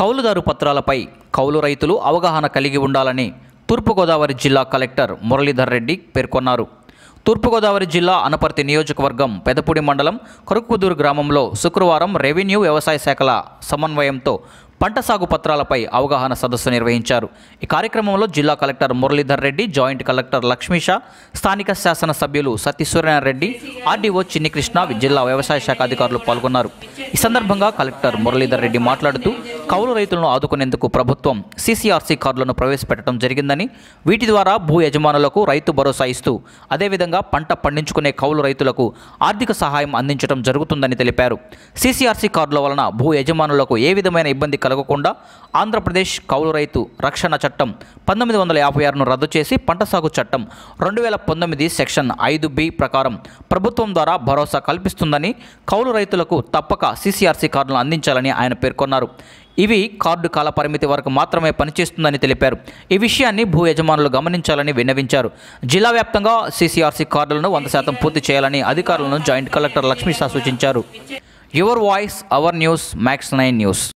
కౌలుదారు పత్రాలపై కౌలు రైతులు అవగాహన కలిగి ఉండాలని తూర్పుగోదావరి జిల్లా కలెక్టర్ మురళీధర్ రెడ్డి పేర్కొన్నారు తూర్పుగోదావరి జిల్లా అనపర్తి నియోజకవర్గం పెదపూడి మండలం కొరుకుదూరు గ్రామంలో శుక్రవారం రెవెన్యూ వ్యవసాయ శాఖల సమన్వయంతో పంట సాగు పత్రాలపై అవగాహన సదస్సు నిర్వహించారు ఈ కార్యక్రమంలో జిల్లా collector Muralidhar Reddy joint collector Lakshmisha స్థానిక శాసన సభ్యులు సత్యసూర్యనారాయణ రెడ్డి ఆర్డీఓ చిన్ని జిల్లా వ్యవసాయ శాఖ అధికారులు పాల్గొన్నారు ఈ సందర్భంగా కలెక్టర్ మురళీధర్ రెడ్డి మాట్లాడుతూ కౌలు రైతులను ఆదుకునేందుకు ప్రభుత్వం సీసీఆర్సీ కార్డులను ప్రవేశపెట్టడం జరిగిందని వీటి ద్వారా భూ యజమానులకు రైతు భరోసా ఇస్తూ అదేవిధంగా పంట పండించుకునే కౌలు రైతులకు ఆర్థిక సహాయం అందించడం జరుగుతుందని తెలిపారు సీసీఆర్సీ కార్డుల వలన భూ యజమానులకు ఏ విధమైన ఇబ్బంది కలగకుండా ఆంధ్రప్రదేశ్ కౌలు రైతు రక్షణ చట్టం పంతొమ్మిది వందల యాభై ఆరును రద్దు చేసి పంట సాగు చట్టం రెండు వేల పంతొమ్మిది సెక్షన్ ఐదు బి ప్రకారం ప్రభుత్వం ద్వారా భరోసా కల్పిస్తుందని కౌలు రైతులకు తప్పక సీసీఆర్సీ కార్డులను అందించాలని ఆయన పేర్కొన్నారు ఇవి కార్డు కాల పరిమితి వరకు మాత్రమే పనిచేస్తుందని తెలిపారు ఈ విషయాన్ని భూ యజమానులు గమనించాలని విన్నవించారు జిల్లా వ్యాప్తంగా సీసీఆర్సీ కార్డులను వంద శాతం పూర్తి చేయాలని అధికారులను జాయింట్ కలెక్టర్ లక్ష్మీషా సూచించారు your voice our news Max Nine news